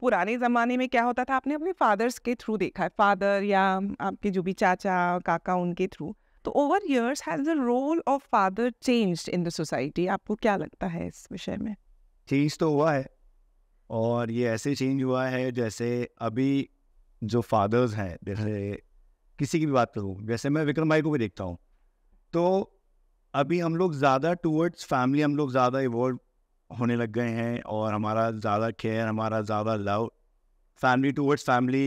पुराने ज़माने में क्या होता था आपने अपने फादर्स के थ्रू देखा है फादर या आपके जो भी चाचा काका उनके थ्रू तो over years has the role of father changed in the society आपको क्या लगता है इस विषय में चेंज तो हुआ है और ये ऐसे चेंज हुआ है जैसे अभी जो फादर्स हैं जैसे किसी की भी बात करूँ जैसे मैं विक्रम भाई को भी देखता हूँ तो अभी हम लोग ज़्यादा टूवर्ड्स फैमिली हम लोग ज़्यादा इवॉल्व होने लग गए हैं और हमारा ज़्यादा केयर हमारा ज़्यादा लव फैमिली टूवर्ड्स फैमिली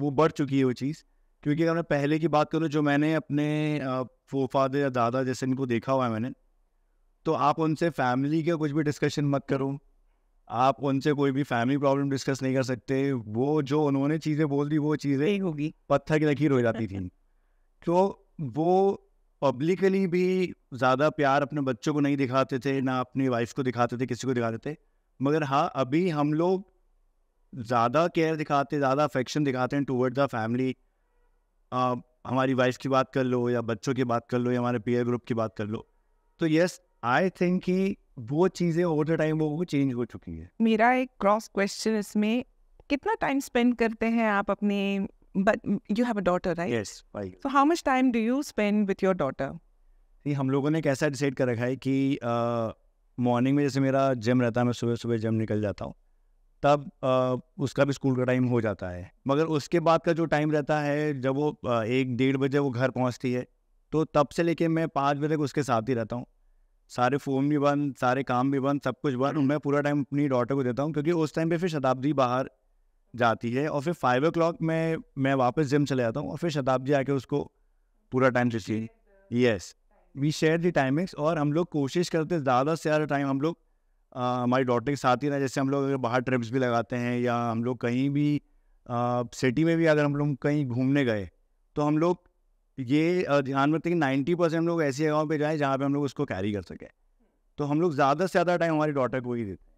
वो बढ़ चुकी है वो चीज़ क्योंकि अगर मैं पहले की बात करूँ जो मैंने अपने फोफादर या दादा जैसे इनको देखा हुआ है मैंने तो आप उनसे फैमिली का कुछ भी डिस्कशन मत करो आप उनसे कोई भी फैमिली प्रॉब्लम डिस्कस नहीं कर सकते वो जो उन्होंने चीज़ें बोल दी वो चीज़ें होगी पत्थर की लकीर हो जाती थी तो वो पब्लिकली भी ज़्यादा प्यार अपने बच्चों को नहीं दिखाते थे ना अपनी वाइफ को दिखाते थे किसी को दिखाते थे मगर हाँ अभी हम लोग ज़्यादा केयर दिखाते ज़्यादा अफेक्शन दिखाते हैं टूवर्ड द फैमिली हमारी वाइफ की बात कर लो या बच्चों की बात कर लो या हमारे पीयर ग्रुप की बात कर लो तो यस आई थिंक कि वो चीज़ें ओवर द टाइम वो चेंज हो चुकी है मेरा एक क्रॉस क्वेश्चन इसमें कितना टाइम स्पेंड करते हैं आप अपने but you have a daughter, right? Yes, भाई. So how much time do you spend with your daughter? ये हम लोगों ने कैसा डिसाइड कर रखा है कि मॉर्निंग uh, में जैसे मेरा जिम रहता है मैं सुबह सुबह जिम निकल जाता हूँ तब uh, उसका भी स्कूल का टाइम हो जाता है मगर उसके बाद का जो टाइम रहता है जब वो uh, एक डेढ़ बजे वो घर पहुँचती है तो तब से लेके मैं पाँच बजे तक उसके साथ ही रहता हूँ सारे फ़ोन भी बंद सारे काम भी बंद सब कुछ बंद मैं पूरा टाइम अपनी डॉटर को देता हूँ क्योंकि उस टाइम पे फिर शताब्दी बाहर जाती है और फिर फाइव ओ क्लॉक में मैं वापस जिम चले जाता हूँ और फिर शताब्दी आके उसको पूरा टाइम देती yes we share the timings और हम लोग कोशिश करते हैं ज़्यादा से ज़्यादा टाइम हम लोग हमारी डॉटर के साथ ही ना जैसे हम लोग अगर बाहर ट्रिप्स भी लगाते हैं या हम लोग कहीं भी सिटी में भी अगर हम लोग कहीं घूमने गए तो हम लोग ये ध्यान रखते हैं कि नाइन्टी परसेंट हम लोग ऐसी जगहों पर जाएँ जहाँ पर हम लोग उसको कैरी कर सकें तो हम लोग ज़्यादा से ज़्यादा टाइम हमारी डॉटर को ही देते हैं